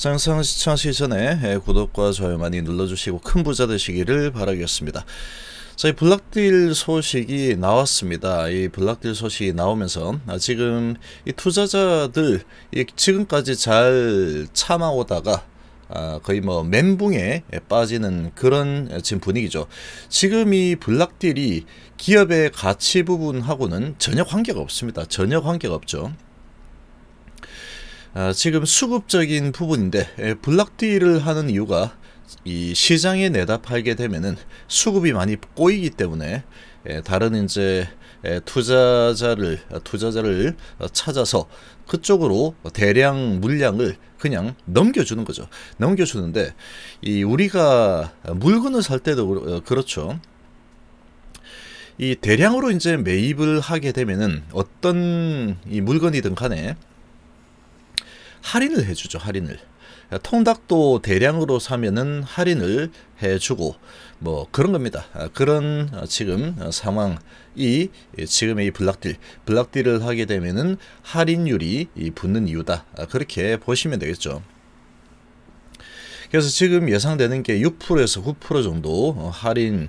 상상 시청하시기 전에 예, 구독과 좋아요 많이 눌러주시고 큰 부자 되시기를 바라겠습니다. 자, 이 블락딜 소식이 나왔습니다. 이 블락딜 소식이 나오면서 아, 지금 이 투자자들 이 지금까지 잘 참아오다가 아, 거의 뭐 멘붕에 빠지는 그런 지금 분위기죠. 지금 이 블락딜이 기업의 가치 부분하고는 전혀 관계가 없습니다. 전혀 관계가 없죠. 아, 지금 수급적인 부분인데 예, 블락딜을 하는 이유가 이 시장에 내다 팔게 되면은 수급이 많이 꼬이기 때문에 예, 다른 이제 예, 투자자를 아, 투자자를 어, 찾아서 그쪽으로 대량 물량을 그냥 넘겨주는 거죠. 넘겨주는데 이 우리가 물건을 살 때도 어, 그렇죠. 이 대량으로 이제 매입을 하게 되면은 어떤 이 물건이든 간에 할인을 해주죠. 할인을. 통닭도 대량으로 사면은 할인을 해주고 뭐 그런 겁니다. 아, 그런 어, 지금 어, 상황이 지금의 이 블락딜, 블락딜을 하게 되면은 할인율이 붙는 이유다. 아, 그렇게 보시면 되겠죠. 그래서 지금 예상되는 게 6%에서 9% 정도 어, 할인이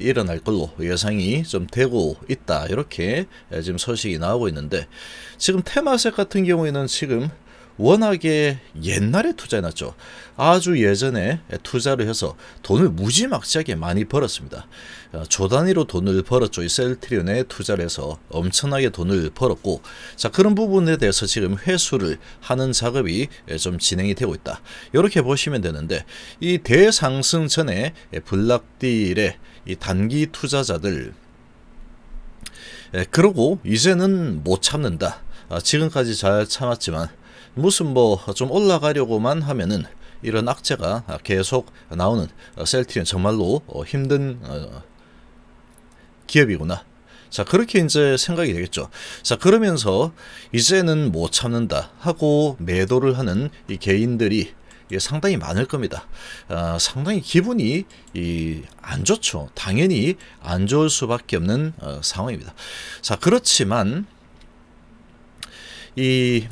일어날 걸로 예상이 좀 되고 있다. 이렇게 지금 소식이 나오고 있는데 지금 테마색 같은 경우에는 지금 워낙에 옛날에 투자해놨죠. 아주 예전에 투자를 해서 돈을 무지막지하게 많이 벌었습니다. 어, 조단위로 돈을 벌었죠. 이 셀트리온에 투자를 해서 엄청나게 돈을 벌었고 자 그런 부분에 대해서 지금 회수를 하는 작업이 좀 진행이 되고 있다. 이렇게 보시면 되는데 이 대상승 전에 블락딜의 이 단기 투자자들 그러고 이제는 못 참는다. 아, 지금까지 잘 참았지만 무슨 뭐 좀 올라가려고만 하면은 이런 악재가 계속 나오는 셀티는 정말로 어, 힘든 어, 기업이구나. 자 그렇게 이제 생각이 되겠죠. 자 그러면서 이제는 못 참는다 하고 매도를 하는 이 개인들이 상당히 많을 겁니다. 아, 상당히 기분이 이, 안 좋죠. 당연히 안 좋을 수밖에 없는 어, 상황입니다. 자 그렇지만 이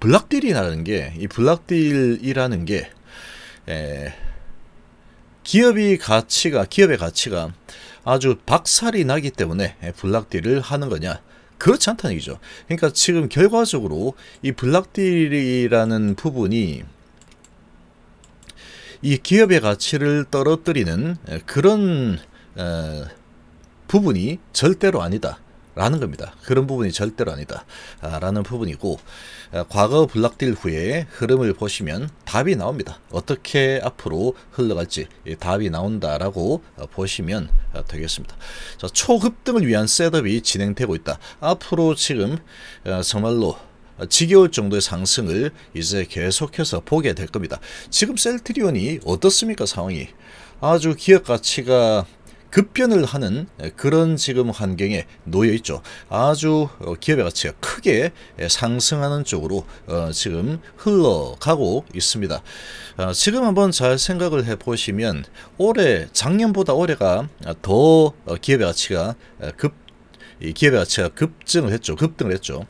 블락딜이라는 게 이 블락딜이라는 게 에, 기업이 가치가 기업의 가치가 아주 박살이 나기 때문에 블락딜을 하는 거냐 그렇지 않다는 얘기죠. 그러니까 지금 결과적으로 이 블락딜이라는 부분이 이 기업의 가치를 떨어뜨리는 그런 에, 부분이 절대로 아니다. 라는 겁니다. 그런 부분이 절대로 아니다. 아, 라는 부분이고 아, 과거 블락딜 후에 흐름을 보시면 답이 나옵니다. 어떻게 앞으로 흘러갈지 답이 나온다라고 아, 보시면 되겠습니다. 자, 초급등을 위한 셋업이 진행되고 있다. 앞으로 지금 정말로 지겨울 정도의 상승을 이제 계속해서 보게 될 겁니다. 지금 셀트리온이 어떻습니까 상황이? 아주 기업 가치가 급변을 하는 그런 지금 환경에 놓여 있죠. 아주 어, 기업의 가치가 크게 예, 상승하는 쪽으로 어, 지금 흘러가고 있습니다. 아, 지금 한번 잘 생각을 해보시면 올해 작년보다 올해가 더 어, 기업의 가치가 급 기업의 가치가 급증을 했죠. 급등을 했죠.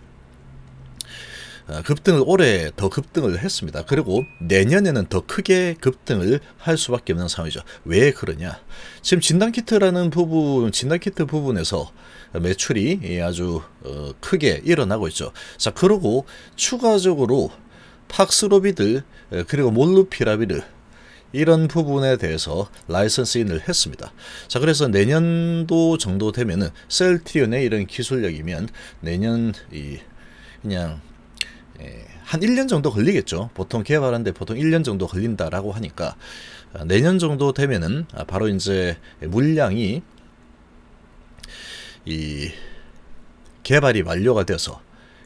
어, 급등을 올해 더 급등을 했습니다. 그리고 내년에는 더 크게 급등을 할 수밖에 없는 상황이죠. 왜 그러냐? 지금 진단키트라는 부분, 진단키트 부분에서 매출이 아주 어, 크게 일어나고 있죠. 자, 그러고 추가적으로 팍스로비드 어, 그리고 몰루피라비드 이런 부분에 대해서 라이선스인을 했습니다. 자 그래서 내년도 정도 되면은 셀트리온의 이런 기술력이면 내년 이 그냥 예, 한 1년 정도 걸리겠죠. 보통 개발하는데 보통 1년 정도 걸린다라고 하니까 아, 내년 정도 되면은 아, 바로 이제 물량이 이 개발이 완료가 돼서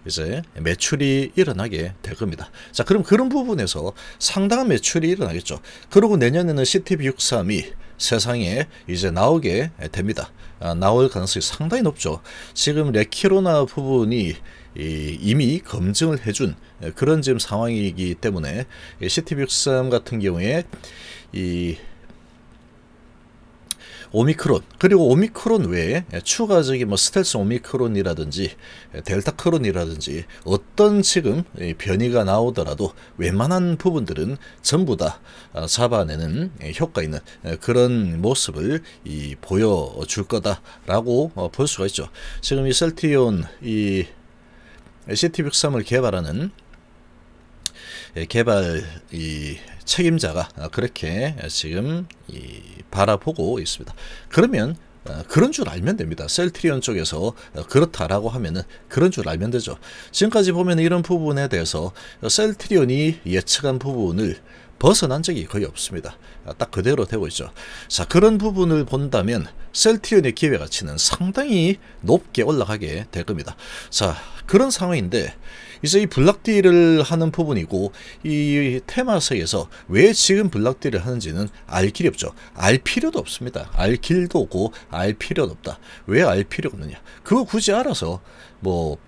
이제 매출이 일어나게 될 겁니다. 자, 그럼 그런 부분에서 상당한 매출이 일어나겠죠. 그리고 내년에는 c t v 6 3이 세상에 이제 나오게 됩니다. 아, 나올 가능성이 상당히 높죠. 지금 레키로나 부분이 이미 검증을 해준 그런 지금 상황이기 때문에 CT163 같은 경우에 이 오미크론 그리고 오미크론 외에 추가적인 뭐 스텔스 오미크론이라든지 델타크론이라든지 어떤 지금 변이가 나오더라도 웬만한 부분들은 전부 다 아, 잡아내는 효과 있는 그런 모습을 보여줄 거다라고 어, 볼 수가 있죠. 지금 이 셀티온 이 CT103을 개발하는 예, 개발 이 책임자가 아, 그렇게 지금 바라보고 있습니다. 그러면 아, 그런 줄 알면 됩니다. 셀트리온 쪽에서 아, 그렇다라고 하면은 그런 줄 알면 되죠. 지금까지 보면 이런 부분에 대해서 셀트리온이 예측한 부분을 벗어난 적이 거의 없습니다. 아, 딱 그대로 되고 있죠. 자 그런 부분을 본다면 셀티온의 기회 가치는 상당히 높게 올라가게 될 겁니다. 자 그런 상황인데 이제 이 블락딜을 하는 부분이고 이 테마색에서 왜 지금 블락딜을 하는지는 알 길이 없죠. 알 필요도 없습니다. 알 길도 없고 알 필요도 없다. 왜 알 필요가 없느냐. 그거 굳이 알아서 뭐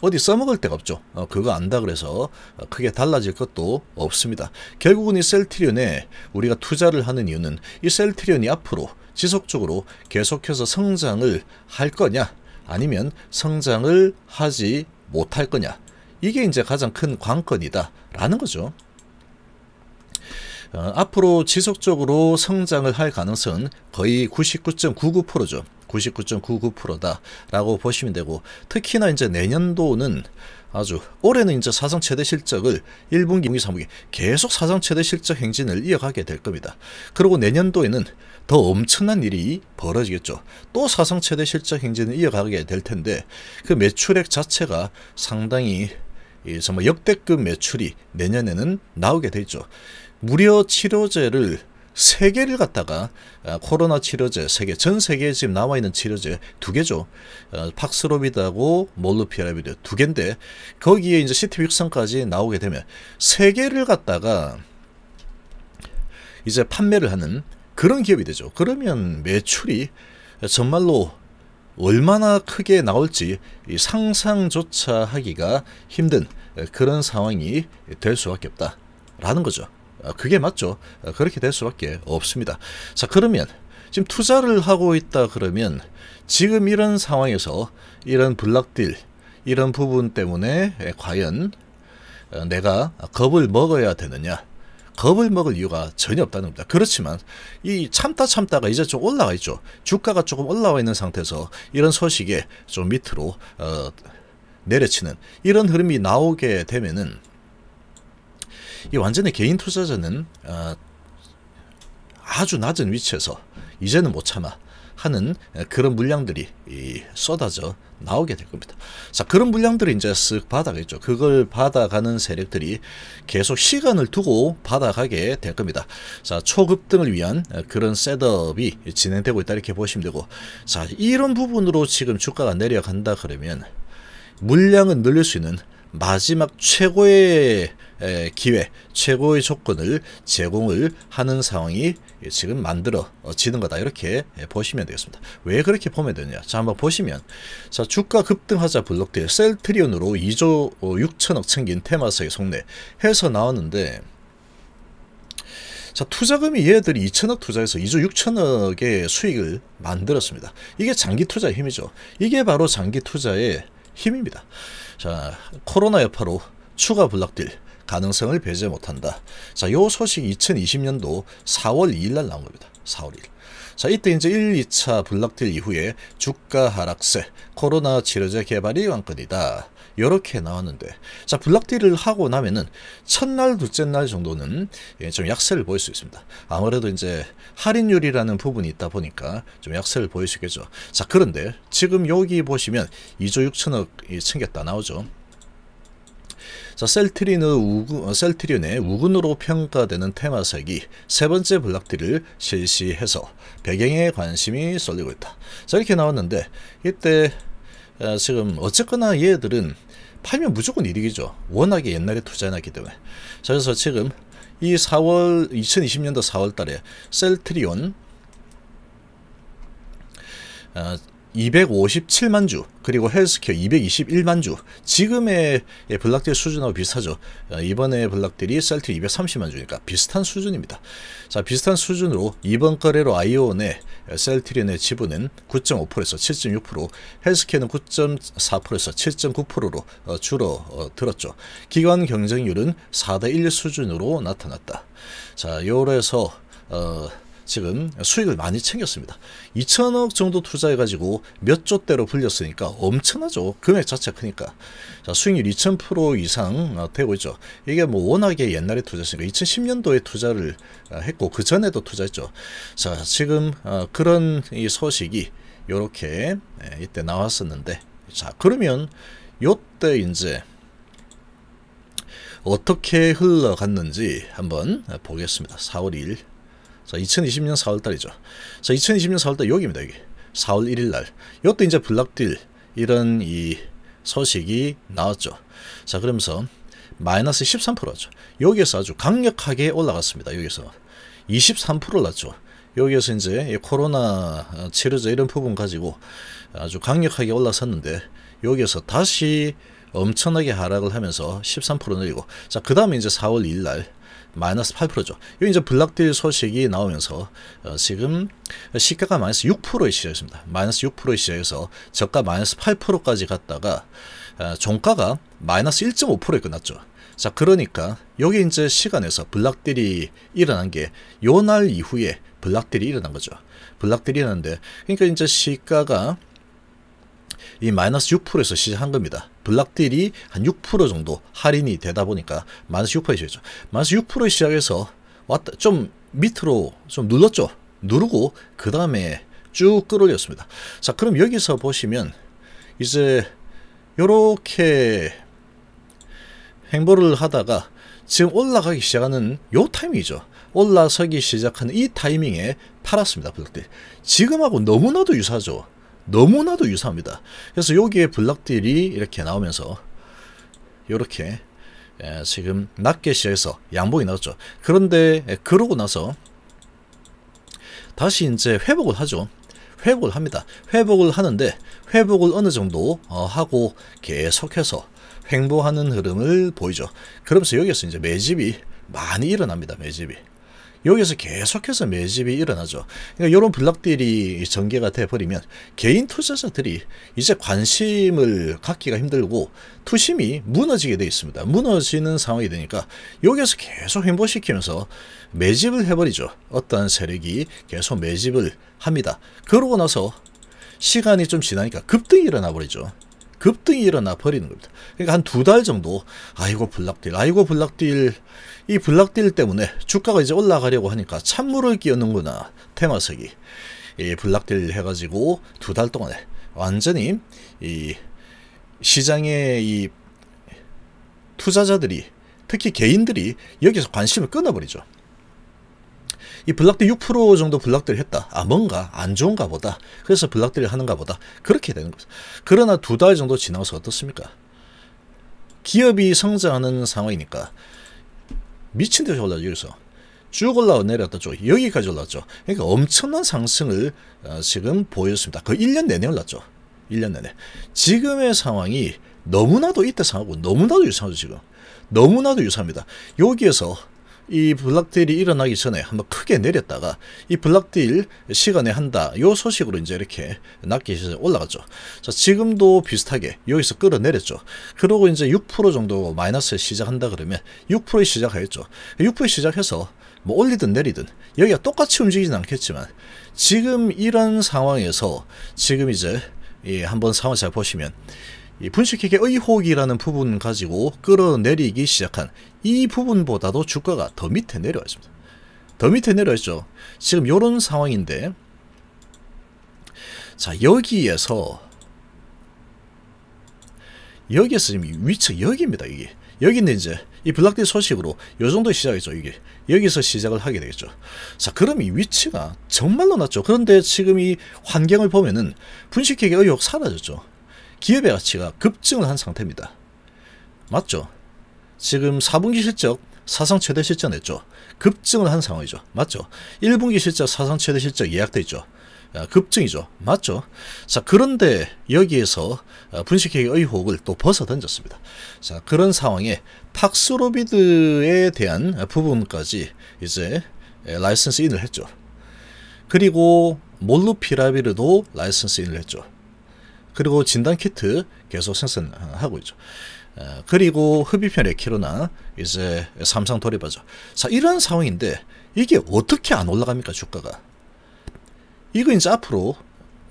어디 써먹을 데가 없죠. 어, 그거 안다 그래서 어, 크게 달라질 것도 없습니다. 결국은 이 셀트리온에 우리가 투자를 하는 이유는 이 셀트리온이 앞으로 지속적으로 계속해서 성장을 할 거냐 아니면 성장을 하지 못할 거냐 이게 이제 가장 큰 관건이다라는 거죠. 어, 앞으로 지속적으로 성장을 할 가능성은 거의 99.99%죠. 99.99%다라고 보시면 되고 특히나 이제 내년도는 아주 올해는 이제 사상 최대 실적을 1분기, 2분기, 3분기 계속 사상 최대 실적 행진을 이어가게 될 겁니다. 그리고 내년도에는 더 엄청난 일이 벌어지겠죠. 또 사상 최대 실적 행진을 이어가게 될 텐데 그 매출액 자체가 상당히 정말 역대급 매출이 내년에는 나오게 되죠. 무려 치료제를 세 개를 갖다가 어, 코로나 치료제 세 개, 전 세계에 지금 남아 있는 치료제 두 개죠. 어, 팍스로비드하고 몰루피라비드 두 개인데 거기에 이제 CT 육성까지 나오게 되면 세 개를 갖다가 이제 판매를 하는 그런 기업이 되죠. 그러면 매출이 정말로 얼마나 크게 나올지 상상조차 하기가 힘든 어, 그런 상황이 될 수밖에 없다라는 거죠. 아, 그게 맞죠. 아, 그렇게 될 수밖에 없습니다. 자 그러면 지금 투자를 하고 있다 그러면 지금 이런 상황에서 이런 블락딜 이런 부분 때문에 과연 어, 내가 겁을 먹어야 되느냐 겁을 먹을 이유가 전혀 없다는 겁니다. 그렇지만 이 참다 참다가 이제 좀 올라와 있죠. 주가가 조금 올라와 있는 상태에서 이런 소식에 좀 밑으로 어, 내려치는 이런 흐름이 나오게 되면은 이 완전히 개인 투자자는 어, 아주 낮은 위치에서 이제는 못 참아 하는 어, 그런 물량들이 쏟아져 나오게 될 겁니다. 자, 그런 물량들이 이제 쓱 받아가겠죠. 그걸 받아가는 세력들이 계속 시간을 두고 받아가게 될 겁니다. 자, 초급등을 위한 어, 그런 셋업이 진행되고 있다 이렇게 보시면 되고 자, 이런 부분으로 지금 주가가 내려간다 그러면 물량은 늘릴 수 있는 마지막 최고의 기회, 최고의 조건을 제공을 하는 상황이 지금 만들어지는 거다 이렇게 보시면 되겠습니다. 왜 그렇게 보면 되냐? 느자 한번 보시면 자 주가 급등하자 블록대 셀트리온으로 2조 6천억 어, 챙긴 테마사의 속내 해서 나왔는데 자 투자금이 얘들이 2천억 투자해서 2조 6천억의 수익을 만들었습니다. 이게 장기 투자의 힘이죠. 이게 바로 장기 투자의 힘입니다. 자, 코로나 여파로 추가 블락딜 가능성을 배제 못한다. 자, 요 소식 2020년도 4월 2일 날 나온 겁니다. 4월 2일. 자, 이때 이제 1, 2차 블락딜 이후에 주가 하락세, 코로나 치료제 개발이 관건이다. 이렇게 나왔는데 자 블락딜을 하고 나면은 첫날 둘째 날 정도는 예, 좀 약세를 보일 수 있습니다. 아무래도 이제 할인율이라는 부분이 있다 보니까 좀 약세를 보일 수 있겠죠. 자 그런데 지금 여기 보시면 2조 6천억 챙겼다 나오죠. 자, 셀트리는 우군, 어, 셀트리온의 우군으로 평가되는 테마색이 세 번째 블락딜을 실시해서 배경에 관심이 쏠리고 있다. 자, 이렇게 나왔는데, 이때, 아, 지금 어쨌거나 얘들은 팔면 무조건 이득이죠. 워낙에 옛날에 투자해놨기 때문에. 자, 그래서 지금 이 4월 2020년도 4월 달에 셀트리온 어, 257만 주, 그리고 헬스케어 221만 주. 지금의 블락딜 수준하고 비슷하죠. 어, 이번에 블락딜이 셀트 230만 주니까 비슷한 수준입니다. 자, 비슷한 수준으로 이번 거래로 아이오온의 셀트리온의 지분은 9.5%에서 7.6%, 헬스케어는 9.4%에서 7.9%로 어, 줄어들었죠. 기관 경쟁률은 4대1 수준으로 나타났다. 자, 요래서 어, 지금 수익을 많이 챙겼습니다. 2천억 정도 투자해가지고 몇 조대로 불렸으니까 엄청나죠. 금액 자체가 크니까. 자, 수익률 2000% 이상 어, 되고 있죠. 이게 뭐 워낙에 옛날에 투자했으니까 2010년도에 투자를 어, 했고 그 전에도 투자했죠. 자, 지금 어, 그런 이 소식이 이렇게 예, 이때 나왔었는데 자, 그러면 요때 이제 어떻게 흘러갔는지 한번 보겠습니다. 4월 2일 자, 2020년 4월달이죠. 자, 2020년 4월달 여기입니다. 여기 4월 1일날 이것도 이제 블락딜 이런 이 소식이 나왔죠. 자, 그러면서 마이너스 13%죠. 여기에서 아주 강력하게 올라갔습니다. 여기서 23% 올랐죠. 여기에서 이제 코로나 치료제 이런 부분 가지고 아주 강력하게 올라섰는데 여기에서 다시 엄청나게 하락을 하면서 13% 내리고 자그 다음에 이제 4월 2일 날 마이너스 8%죠. 여기 이제 블락딜 소식이 나오면서 어, 지금 시가가 마이너스 6%에 시작했습니다. 마이너스 6%에 시작해서 저가 마이너스 8%까지 갔다가 어, 종가가 마이너스 1.5%에 끝났죠. 자 그러니까 여기 이제 시간에서 블락딜이 일어난 게 요 날 이후에 블락딜이 일어난 거죠. 블락딜이 일어났는데 그러니까 이제 시가가 이 마이너스 6%에서 시작한 겁니다. 블락딜이 한 6% 정도 할인이 되다 보니까 마이너스 6%에 시작했죠. 마이너스 6%에 시작해서 왔다 좀 밑으로 좀 눌렀죠. 누르고 그 다음에 쭉 끌어올렸습니다. 자 그럼 여기서 보시면 이제 요렇게 행보를 하다가 지금 올라가기 시작하는 요 타이밍이죠. 올라서기 시작하는 이 타이밍에 팔았습니다. 블록딜. 지금하고 너무나도 유사하죠. 너무나도 유사합니다. 그래서 여기에 블락딜이 이렇게 나오면서 이렇게 예, 지금 낮게 시작해서 양봉이 나왔죠. 그런데 예, 그러고 나서 다시 이제 회복을 하죠. 회복을 합니다. 회복을 하는데 회복을 어느 정도 어, 하고 계속해서 횡보하는 흐름을 보이죠. 그러면서 여기에서 이제 매집이 많이 일어납니다. 매집이. 여기서 계속해서 매집이 일어나죠. 그러니까 이런 블락들이 전개가 돼버리면 개인 투자자들이 이제 관심을 갖기가 힘들고 투심이 무너지게 돼 있습니다. 무너지는 상황이 되니까 여기서 계속 행보시키면서 매집을 해버리죠. 어떤 세력이 계속 매집을 합니다. 그러고 나서 시간이 좀 지나니까 급등이 일어나 버리죠. 급등이 일어나 버리는 겁니다. 그러니까 한 두 달 정도 아이고 블락딜 아이고 블락딜 이 블락딜 때문에 주가가 이제 올라가려고 하니까 찬물을 끼얹는구나 테마석이 이 블락딜 해가지고 두 달 동안에 완전히 이 시장의 이 투자자들이 특히 개인들이 여기서 관심을 끊어버리죠. 이 블락들 6% 정도 블락들을 했다. 아 뭔가 안 좋은가 보다. 그래서 블락들을 하는가 보다. 그렇게 되는 거죠. 그러나 두 달 정도 지나서 어떻습니까? 기업이 성장하는 상황이니까 미친 듯이 올라죠. 여기서 쭉 올라와 내려갔다 쭉 여기까지 올랐죠. 그러니까 엄청난 상승을 어, 지금 보였습니다. 그 1년 내내 올랐죠. 1년 내내. 지금의 상황이 너무나도 이때 상하고 너무나도 유사하죠 지금. 너무나도 유사합니다. 여기에서 이 블락딜이 일어나기 전에 한번 크게 내렸다가 이 블락딜 시간에 한다 요 소식으로 이제 이렇게 낮게 올라갔죠. 자 지금도 비슷하게 여기서 끌어내렸죠. 그러고 이제 6% 정도 마이너스 시작한다 그러면 6%에 시작하였죠. 6%에 시작해서 뭐 올리든 내리든 여기가 똑같이 움직이진 않겠지만 지금 이런 상황에서 지금 이제 예, 한번 상황 잘 보시면 이 분식회계 의혹이라는 부분 가지고 끌어내리기 시작한 이 부분보다도 주가가 더 밑에 내려와 있습니다. 더 밑에 내려와 죠 지금 이런 상황인데 자 여기에서 여기에서 지금 위치 여기입니다. 이게 여기는 이제 이 블락딜 소식으로 요 정도 시작이죠. 이게 여기서 시작을 하게 되겠죠. 자, 그럼 이 위치가 정말로 낮죠. 그런데 지금 이 환경을 보면은 분식회계 의혹 사라졌죠. 기업의 가치가 급증을 한 상태입니다. 맞죠? 지금 4분기 실적 사상 최대 실적냈죠. 급증을 한 상황이죠. 맞죠? 1분기 실적 사상 최대 실적 예약돼 있죠. 아, 급증이죠. 맞죠? 자, 그런데 여기에서 아, 분식회계 의혹을 또 벗어던졌습니다. 자, 그런 상황에 팍스로비드에 대한 부분까지 이제 라이선스 인을 했죠. 그리고 몰루피라비르도 라이선스 인을 했죠. 그리고 진단키트 계속 생산하고 있죠. 어, 그리고 흡입형 레키로나 이제 삼성 돌입하죠. 자, 이런 상황인데 이게 어떻게 안 올라갑니까, 주가가? 이거 이제 앞으로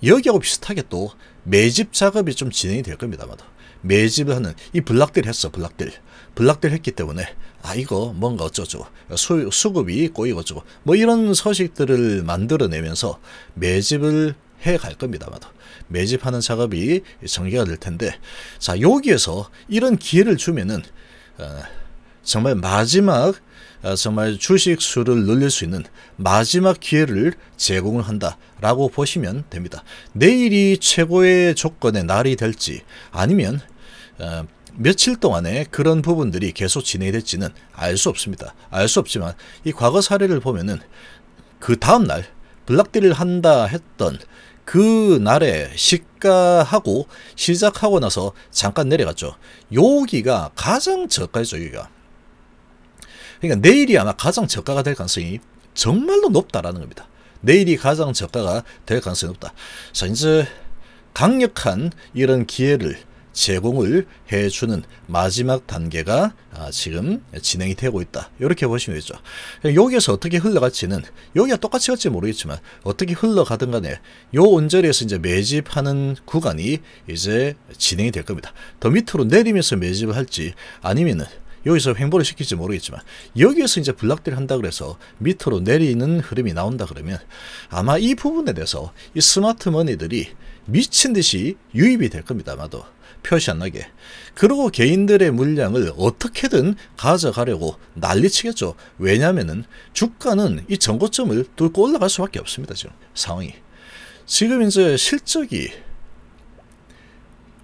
여기하고 비슷하게 또 매집 작업이 좀 진행이 될 겁니다, 아마도. 매집을 하는 이 블락딜 했어, 블락딜. 블락딜 했기 때문에 아 이거 뭔가 어쩌죠 수, 수급이 꼬이고 어쩌고 뭐 이런 소식들을 만들어내면서 매집을 해갈 겁니다만 매집하는 작업이 전개가 될 텐데 자 여기에서 이런 기회를 주면은 어, 정말 마지막 어, 정말 주식 수를 늘릴 수 있는 마지막 기회를 제공을 한다라고 보시면 됩니다. 내일이 최고의 조건의 날이 될지 아니면 어, 며칠 동안에 그런 부분들이 계속 진행이 될지는 알 수 없습니다. 알 수 없지만 이 과거 사례를 보면은 그 다음날 블락딜을 한다 했던 그 날에 시가하고 시작하고 나서 잠깐 내려갔죠. 여기가 가장 저가죠, 여기가. 그러니까 내일이 아마 가장 저가가 될 가능성이 정말로 높다라는 겁니다. 내일이 가장 저가가 될 가능성이 높다. 자, 이제 강력한 이런 기회를 제공을 해주는 마지막 단계가 아, 지금 진행이 되고 있다. 이렇게 보시면 되죠. 여기에서 어떻게 흘러갈지는 여기가 똑같이 갈지 모르겠지만 어떻게 흘러가든 간에 요 언저리에서 이제 매집하는 구간이 이제 진행이 될 겁니다. 더 밑으로 내리면서 매집을 할지 아니면은 여기서 횡보를 시킬지 모르겠지만 여기에서 이제 블락딜을 한다 그래서 밑으로 내리는 흐름이 나온다 그러면 아마 이 부분에 대해서 이 스마트 머니들이 미친 듯이 유입이 될 겁니다. 아마도. 표시안나게 그리고 개인들의 물량을 어떻게든 가져가려고 난리치겠죠. 왜냐면은 주가는 이 전고점을 뚫고 올라갈 수밖에 없습니다. 지금 상황이 지금 이제 실적이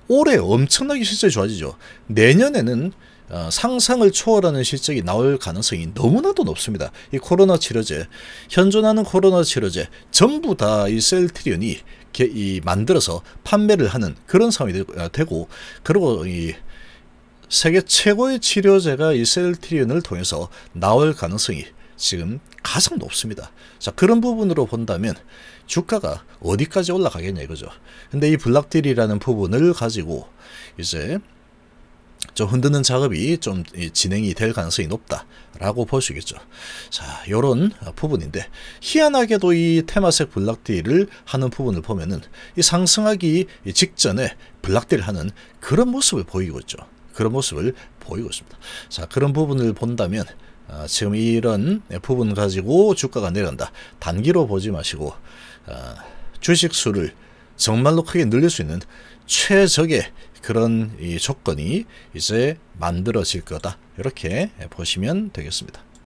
올해 엄청나게 실적이 좋아지죠. 내년에는 어, 상상을 초월하는 실적이 나올 가능성이 너무나도 높습니다. 이 코로나 치료제, 현존하는 코로나 치료제 전부 다 이 셀트리온이 개, 이 만들어서 판매를 하는 그런 상황이 어, 되고 그리고 이 세계 최고의 치료제가 이 셀트리온을 통해서 나올 가능성이 지금 가장 높습니다. 자 그런 부분으로 본다면 주가가 어디까지 올라가겠냐 이거죠. 근데 이 블락딜이라는 부분을 가지고 이제 좀 흔드는 작업이 좀 진행이 될 가능성이 높다라고 볼 수 있겠죠. 자, 요런 부분인데 희한하게도 이 테마색 블락딜을 하는 부분을 보면은 이 상승하기 직전에 블락딜을 하는 그런 모습을 보이고 있죠. 그런 모습을 보이고 있습니다. 자, 그런 부분을 본다면 아, 지금 이런 부분 가지고 주가가 내려간다. 단기로 보지 마시고 아, 주식 수를 정말로 크게 늘릴 수 있는 최적의 그런 이 조건이 이제 만들어질 거다. 이렇게 보시면 되겠습니다.